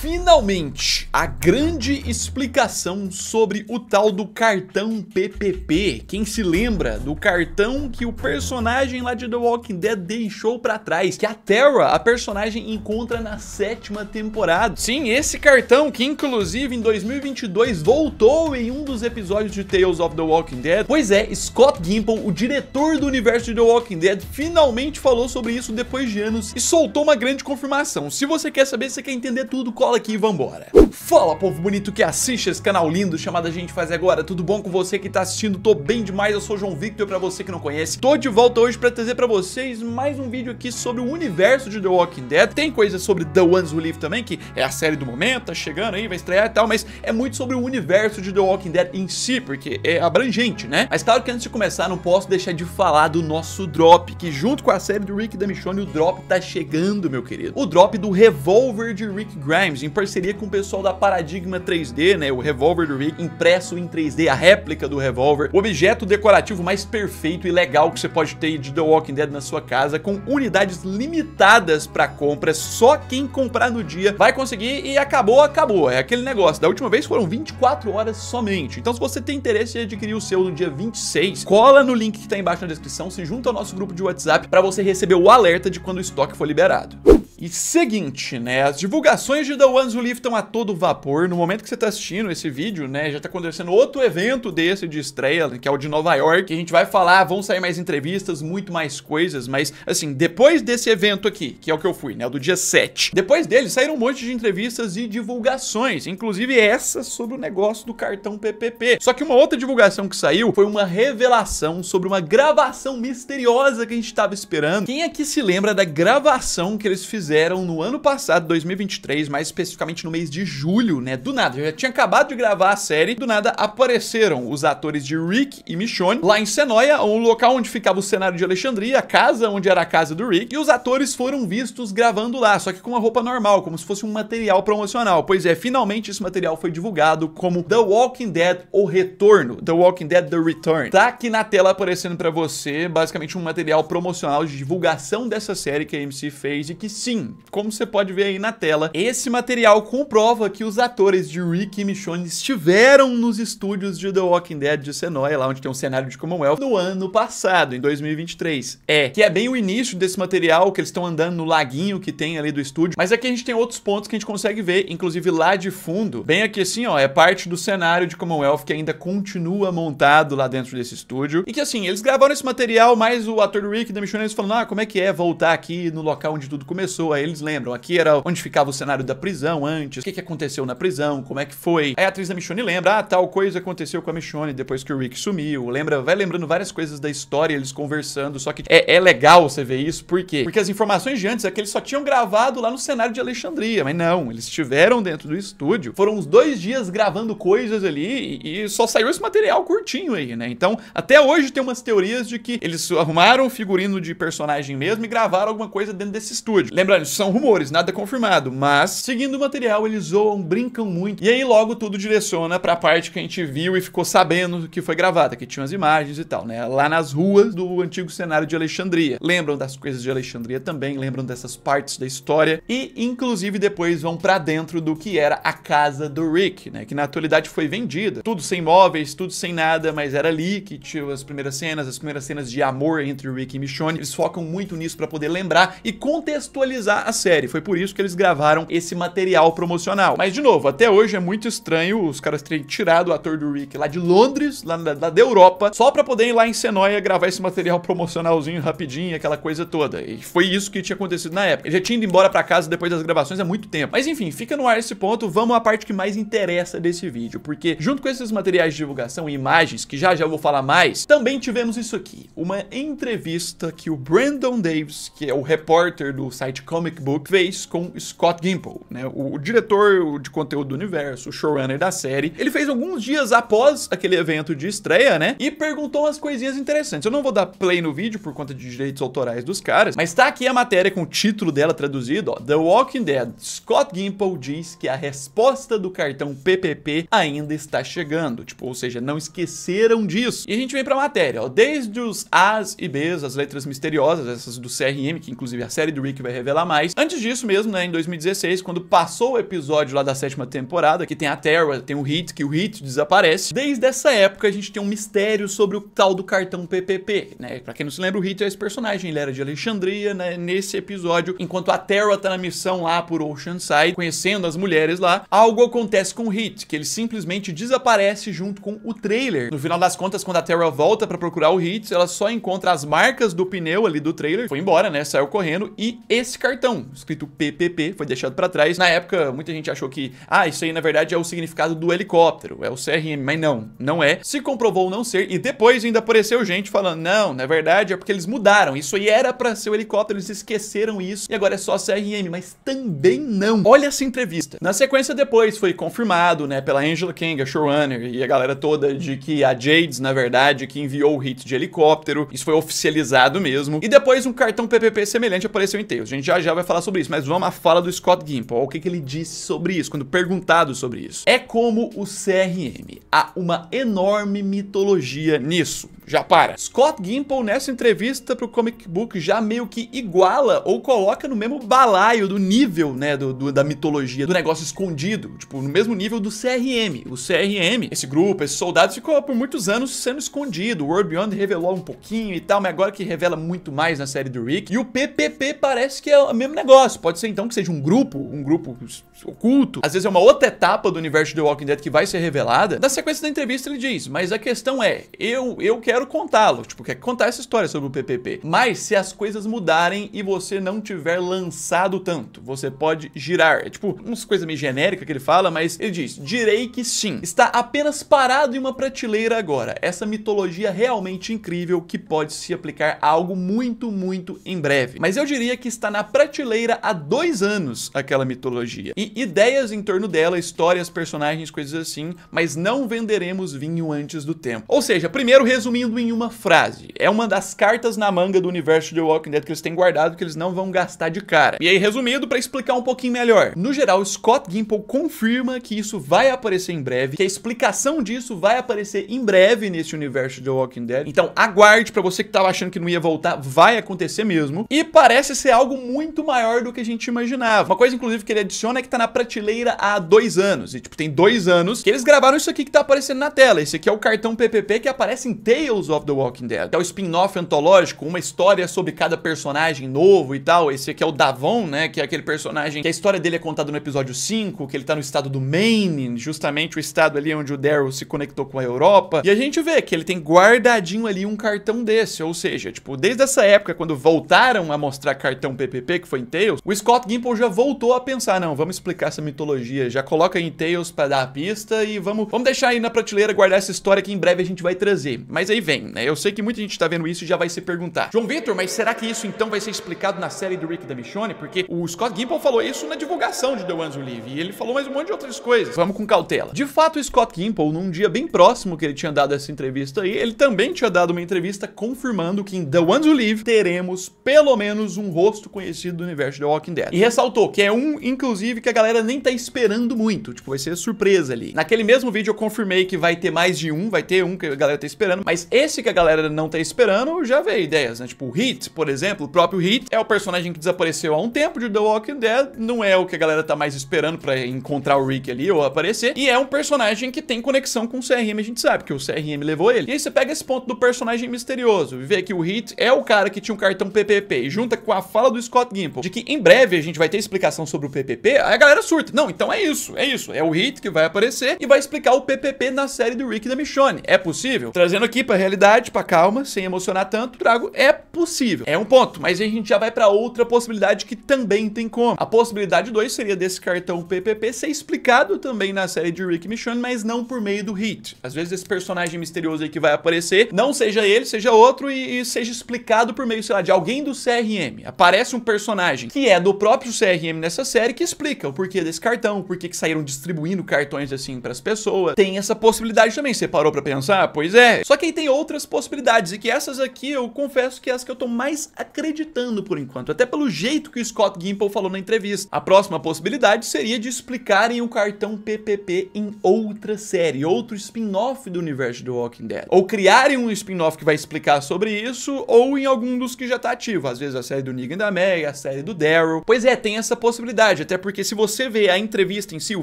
finalmente a grande explicação sobre o tal do cartão PPP. Quem se lembra do cartão que o personagem lá de The Walking Dead deixou para trás, que a Terra, a personagem, encontra na sétima temporada. Sim, esse cartão que inclusive em 2022 voltou em um dos episódios de Tales of the Walking Dead. Pois é, Scott Gimple, o diretor do universo de The Walking Dead, finalmente falou sobre isso depois de anos e soltou uma grande confirmação. Se você quer saber, se você quer entender tudo, cola aqui e vambora. Fala povo bonito que assiste esse canal lindo chamado A Gente Faz Agora, tudo bom com você que tá assistindo? Tô bem demais, eu sou João Victor pra você que não conhece Tô de volta hoje pra trazer pra vocês mais um vídeo aqui sobre o universo de The Walking Dead Tem coisa sobre The Ones Who Live também, que é a série do momento, tá chegando aí, vai estrear e tal Mas é muito sobre o universo de The Walking Dead em si, porque é abrangente, né? Mas claro que antes de começar não posso deixar de falar do nosso drop Que junto com a série do Rick da Michonne, o drop tá chegando, meu querido O drop do Revolver de Rick Grimes, em parceria com o pessoal da da Paradigma 3D, né? O revólver do Rick impresso em 3D, a réplica do revólver, o objeto decorativo mais perfeito e legal que você pode ter de The Walking Dead na sua casa, com unidades limitadas para compra, só quem comprar no dia vai conseguir e acabou, acabou. É aquele negócio. Da última vez foram 24 horas somente. Então, se você tem interesse em adquirir o seu no dia 26, cola no link que tá embaixo na descrição, se junta ao nosso grupo de WhatsApp para você receber o alerta de quando o estoque for liberado. E seguinte, né? As divulgações de The Ones Who Live estão a todo vapor. No momento que você está assistindo esse vídeo, né? Já está acontecendo outro evento desse de estreia, né, que é o de Nova York. A gente vai falar, vão sair mais entrevistas, muito mais coisas. Mas, assim, depois desse evento aqui, que é o que eu fui, né? O do dia 7. Depois dele, saíram um monte de entrevistas e divulgações. Inclusive essa sobre o negócio do cartão PPP. Só que uma outra divulgação que saiu foi uma revelação sobre uma gravação misteriosa que a gente estava esperando. Quem aqui é se lembra da gravação que eles fizeram fizeram no ano passado, 2023, mais especificamente no mês de julho, né? Do nada, eu já tinha acabado de gravar a série, do nada apareceram os atores de Rick e Michonne lá em Senoia, o local onde ficava o cenário de Alexandria, a casa onde era a casa do Rick, e os atores foram vistos gravando lá, só que com uma roupa normal, como se fosse um material promocional. Pois é, finalmente esse material foi divulgado como The Walking Dead, o Retorno, The Walking Dead, The Return. Tá aqui na tela aparecendo pra você, basicamente um material promocional de divulgação dessa série que a AMC fez e que sim, como você pode ver aí na tela, esse material comprova que os atores de Rick e Michonne estiveram nos estúdios de The Walking Dead de Senoia, lá onde tem um cenário de Commonwealth, no ano passado, em 2023. É, que é bem o início desse material, que eles estão andando no laguinho que tem ali do estúdio, mas aqui a gente tem outros pontos que a gente consegue ver, inclusive lá de fundo, bem aqui assim, ó, é parte do cenário de Commonwealth que ainda continua montado lá dentro desse estúdio, e que assim, eles gravaram esse material, mas o ator do Rick e da Michonne, eles falando, ah, como é que é voltar aqui no local onde tudo começou, aí eles lembram, aqui era onde ficava o cenário da prisão antes, o que, que aconteceu na prisão, como é que foi. Aí a atriz da Michonne lembra, ah, tal coisa aconteceu com a Michonne depois que o Rick sumiu, lembra, vai lembrando várias coisas da história, eles conversando, só que é, é legal você ver isso, por quê? Porque as informações de antes é que eles só tinham gravado lá no cenário de Alexandria, mas não, eles estiveram dentro do estúdio, foram uns dois dias gravando coisas ali e, e só saiu esse material curtinho aí, né? Então, até hoje tem umas teorias de que eles arrumaram o figurino de personagem mesmo e gravaram alguma coisa dentro desse estúdio. Lembra Lembrando, são rumores, nada confirmado, mas seguindo o material, eles zoam, brincam muito. E aí logo tudo direciona para a parte que a gente viu e ficou sabendo que foi gravada, que tinha as imagens e tal, né? Lá nas ruas do antigo cenário de Alexandria. Lembram das coisas de Alexandria também, lembram dessas partes da história e inclusive depois vão para dentro do que era a casa do Rick, né? Que na atualidade foi vendida. Tudo sem móveis, tudo sem nada, mas era ali que tinha as primeiras cenas, as primeiras cenas de amor entre o Rick e Michonne. Eles focam muito nisso para poder lembrar e contextualizar finalizar a série. Foi por isso que eles gravaram esse material promocional. Mas, de novo, até hoje é muito estranho os caras terem tirado o ator do Rick lá de Londres, lá, da, da Europa, só pra poder ir lá em Senóia gravar esse material promocionalzinho rapidinho, aquela coisa toda. E foi isso que tinha acontecido na época. Ele já tinha ido embora pra casa depois das gravações há muito tempo. Mas, enfim, fica no ar esse ponto. Vamos à parte que mais interessa desse vídeo, porque junto com esses materiais de divulgação e imagens, que já já vou falar mais, também tivemos isso aqui. Uma entrevista que o Brandon Davis, que é o repórter do site Com Comic Book fez com Scott Gimple, né? O, o diretor de conteúdo do universo, o showrunner da série. Ele fez alguns dias após aquele evento de estreia, né? E perguntou umas coisinhas interessantes. Eu não vou dar play no vídeo por conta de direitos autorais dos caras, mas tá aqui a matéria com o título dela traduzido, ó. The Walking Dead. Scott Gimple diz que a resposta do cartão PPP ainda está chegando. Tipo, ou seja, não esqueceram disso. E a gente vem pra matéria, ó. Desde os As e Bs, as letras misteriosas, essas do CRM, que inclusive a série do Rick vai revelar revelar mais. Antes disso mesmo, né, em 2016, quando passou o episódio lá da sétima temporada, que tem a Terra, tem o Hit, que o Hit desaparece, desde essa época a gente tem um mistério sobre o tal do cartão PPP, né? Pra quem não se lembra, o Hit é esse personagem, ele era de Alexandria, né, nesse episódio, enquanto a Terra tá na missão lá por Oceanside, conhecendo as mulheres lá, algo acontece com o Hit, que ele simplesmente desaparece junto com o trailer. No final das contas, quando a Terra volta para procurar o Hit, ela só encontra as marcas do pneu ali do trailer, foi embora, né, saiu correndo, e esse cartão cartão, escrito PPP, foi deixado para trás. Na época, muita gente achou que, ah, isso aí na verdade é o significado do helicóptero, é o CRM, mas não, não é. Se comprovou não ser, e depois ainda apareceu gente falando, não, na verdade é porque eles mudaram, isso aí era para ser o helicóptero, eles esqueceram isso, e agora é só CRM, mas também não. Olha essa entrevista. Na sequência depois foi confirmado, né, pela Angela King, a showrunner, e a galera toda de que a Jades, na verdade, que enviou o hit de helicóptero, isso foi oficializado mesmo, e depois um cartão PPP semelhante apareceu em Tails. A gente já já vai falar sobre isso, mas vamos à fala do Scott Gimple, o que, que ele disse sobre isso, quando perguntado sobre isso. É como o CRM, há uma enorme mitologia nisso. Já para. Scott Gimple, nessa entrevista pro Comic Book, já meio que iguala ou coloca no mesmo balaio do nível, né, do, do da mitologia, do negócio escondido, tipo, no mesmo nível do CRM. O CRM, esse grupo, esses soldados, ficou por muitos anos sendo escondido. O World Beyond revelou um pouquinho e tal, mas agora que revela muito mais na série do Rick. E o PPP parece que é o mesmo negócio. Pode ser então que seja um grupo, um grupo oculto. Às vezes é uma outra etapa do universo de The Walking Dead que vai ser revelada. Na sequência da entrevista ele diz, mas a questão é, eu, eu quero contá-lo. Tipo, quer contar essa história sobre o PPP. Mas se as coisas mudarem e você não tiver lançado tanto, você pode girar. É tipo, umas coisas meio genérica que ele fala, mas ele diz, direi que sim. Está apenas parado em uma prateleira agora. Essa mitologia realmente incrível que pode se aplicar a algo muito, muito em breve. Mas eu diria que está na prateleira prateleira há dois anos aquela mitologia. E ideias em torno dela, histórias, personagens, coisas assim, mas não venderemos vinho antes do tempo. Ou seja, primeiro resumindo em uma frase, é uma das cartas na manga do universo de The Walking Dead que eles têm guardado que eles não vão gastar de cara. E aí, resumido, para explicar um pouquinho melhor. No geral, Scott Gimple confirma que isso vai aparecer em breve, que a explicação disso vai aparecer em breve nesse universo de The Walking Dead. Então, aguarde, para você que tava achando que não ia voltar, vai acontecer mesmo. E parece ser algo muito muito maior do que a gente imaginava. Uma coisa, inclusive, que ele adiciona é que tá na prateleira há dois anos. E, tipo, tem dois anos que eles gravaram isso aqui que tá aparecendo na tela. Esse aqui é o cartão PPP que aparece em Tales of the Walking Dead. É o spin-off antológico, uma história sobre cada personagem novo e tal. Esse aqui é o Davon, né? Que é aquele personagem que a história dele é contada no episódio 5, que ele tá no estado do Maine, justamente o estado ali onde o Daryl se conectou com a Europa. E a gente vê que ele tem guardadinho ali um cartão desse. Ou seja, tipo, desde essa época, quando voltaram a mostrar cartão PPP, que foi em Tales, o Scott Gimple já voltou a pensar, não, vamos explicar essa mitologia, já coloca em Tales pra dar a pista e vamos, vamos deixar aí na prateleira guardar essa história que em breve a gente vai trazer. Mas aí vem, né, eu sei que muita gente tá vendo isso e já vai se perguntar, João Vitor, mas será que isso então vai ser explicado na série do Rick da Michonne? Porque o Scott Gimple falou isso na divulgação de The Ones Who Live e ele falou mais um monte de outras coisas. Vamos com cautela. De fato, o Scott Gimple, num dia bem próximo que ele tinha dado essa entrevista aí, ele também tinha dado uma entrevista confirmando que em The Ones Who Live teremos pelo menos um rosto conhecido conhecido do universo de The Walking Dead. E ressaltou que é um, inclusive, que a galera nem tá esperando muito. Tipo, vai ser surpresa ali. Naquele mesmo vídeo eu confirmei que vai ter mais de um, vai ter um que a galera tá esperando, mas esse que a galera não tá esperando já veio ideias, né? Tipo, o Hit, por exemplo, o próprio Hit é o personagem que desapareceu há um tempo de The Walking Dead, não é o que a galera tá mais esperando pra encontrar o Rick ali ou aparecer, e é um personagem que tem conexão com o CRM, a gente sabe, que o CRM levou ele. E aí você pega esse ponto do personagem misterioso e vê que o Hit é o cara que tinha um cartão PPP e junta com a fala do Scott de que em breve a gente vai ter explicação sobre o PPP, aí a galera surta. Não, então é isso, é isso. É o hit que vai aparecer e vai explicar o PPP na série do Rick e da Michonne. É possível? Trazendo aqui pra realidade, pra calma, sem emocionar tanto, trago, é possível. É um ponto, mas a gente já vai pra outra possibilidade que também tem como. A possibilidade 2 seria desse cartão PPP ser explicado também na série de Rick e Michonne, mas não por meio do hit. Às vezes esse personagem misterioso aí que vai aparecer, não seja ele, seja outro e, e seja explicado por meio, sei lá, de alguém do CRM. Aparece um personagem personagem, que é do próprio CRM nessa série, que explica o porquê desse cartão, por que saíram distribuindo cartões assim para as pessoas. Tem essa possibilidade também, você parou para pensar? Pois é. Só que aí tem outras possibilidades, e que essas aqui eu confesso que é as que eu tô mais acreditando por enquanto, até pelo jeito que o Scott Gimple falou na entrevista. A próxima possibilidade seria de explicarem o cartão PPP em outra série, outro spin-off do universo do Walking Dead. Ou criarem um spin-off que vai explicar sobre isso, ou em algum dos que já tá ativo, às vezes a série do Negan da Meg, a série do Daryl. Pois é, tem essa possibilidade, até porque se você ver a entrevista em si, o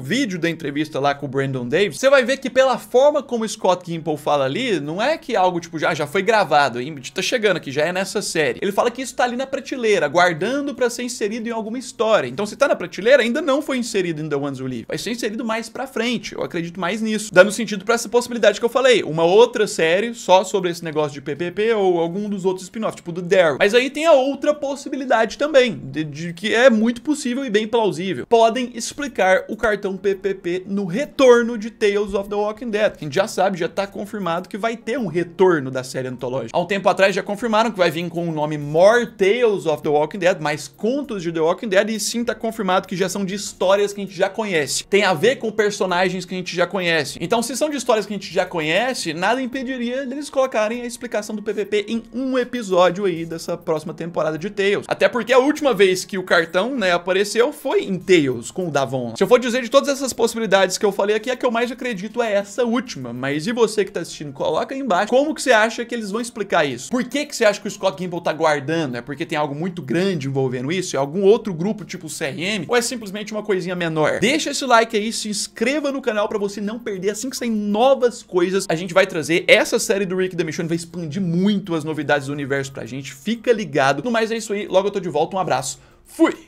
vídeo da entrevista lá com o Brandon Davis, você vai ver que pela forma como o Scott Gimple fala ali, não é que algo tipo já, já foi gravado, tá chegando aqui, já é nessa série. Ele fala que isso tá ali na prateleira, guardando para ser inserido em alguma história. Então se tá na prateleira, ainda não foi inserido em The Ones Who Live. Vai ser inserido mais pra frente, eu acredito mais nisso. Dando sentido para essa possibilidade que eu falei, uma outra série só sobre esse negócio de PPP ou algum dos outros spin-offs, tipo do Daryl. Mas aí tem a outra possibilidade também também, de, de que é muito possível e bem plausível, podem explicar o cartão PPP no retorno de Tales of the Walking Dead. A gente já sabe, já tá confirmado que vai ter um retorno da série antológica. Há um tempo atrás já confirmaram que vai vir com o nome More Tales of the Walking Dead, mais contos de The Walking Dead, e sim tá confirmado que já são de histórias que a gente já conhece. Tem a ver com personagens que a gente já conhece. Então, se são de histórias que a gente já conhece, nada impediria deles colocarem a explicação do PPP em um episódio aí dessa próxima temporada de Tales. Até porque é o última vez que o cartão, né, apareceu foi em Tails, com o Davon. Se eu for dizer de todas essas possibilidades que eu falei aqui, a que eu mais acredito é essa última. Mas e você que tá assistindo, coloca aí embaixo como que você acha que eles vão explicar isso. Por que que você acha que o Scott Gimple tá guardando? É porque tem algo muito grande envolvendo isso? É algum outro grupo tipo CRM? Ou é simplesmente uma coisinha menor? Deixa esse like aí, se inscreva no canal pra você não perder assim que saem novas coisas. A gente vai trazer essa série do Rick The Mission, vai expandir muito as novidades do universo pra gente. Fica ligado. No mais é isso aí, logo eu tô de volta um abraço, fui!